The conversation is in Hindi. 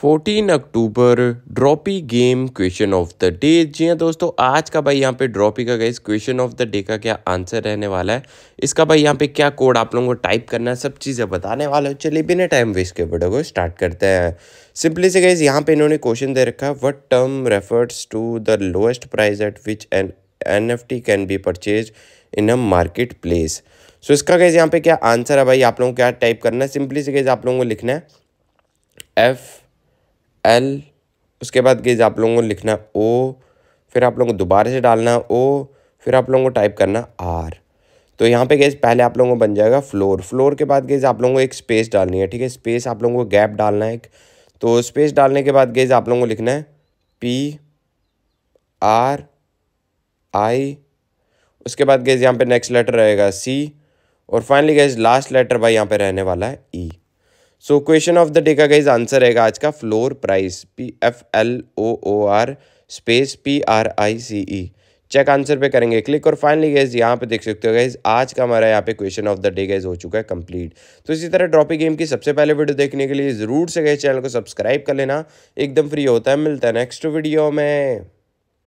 Fourteen October Dropee game question of the day जी हाँ दोस्तों आज का भाई यहाँ पे ड्रॉपी का गई क्वेश्चन ऑफ द डे का क्या आंसर रहने वाला है इसका भाई यहाँ पे क्या कोड आप लोगों को टाइप करना है सब चीज़ें बताने वाले हैं चलिए बिना टाइम वेस्ट के वीडियो को स्टार्ट करते हैं सिंपली से गई यहाँ पे इन्होंने क्वेश्चन दे रखा है what term refers to the lowest price at which N N F T can be purchase in a marketplace so इसका गैस यहाँ पे क्या आंसर है भाई आप लोगों को क्या टाइप करना है सिंपली से गैस आप लोगों को लिखना है एफ एल उसके बाद गेज आप लोगों को लिखना ओ फिर आप लोगों को दोबारा से डालना ओ फिर आप लोगों को टाइप करना आर तो यहाँ पे गेज पहले आप लोगों को बन जाएगा फ्लोर फ्लोर के बाद गेज आप लोगों को एक स्पेस डालनी है ठीक है स्पेस आप लोगों को गैप डालना है एक तो स्पेस डालने के बाद गेज आप लोगों को लिखना है पी आर आई उसके बाद गेज यहाँ पे नेक्स्ट लेटर रहेगा सी और फाइनली गेज लास्ट लेटर भाई यहाँ पे रहने वाला है ई e. So question of the day का गाइज आंसर रहेगा आज का floor price P F L O O R space P R I C E check answer पे करेंगे क्लिक और फाइनली गैस यहाँ पे देख सकते हो गैस आज का हमारा यहाँ पे question of the day guess हो चुका है कंप्लीट तो इसी तरह ड्रॉपी गेम की सबसे पहले वीडियो देखने के लिए ज़रूर से गए चैनल को सब्सक्राइब कर लेना एकदम फ्री होता है मिलता है नेक्स्ट वीडियो में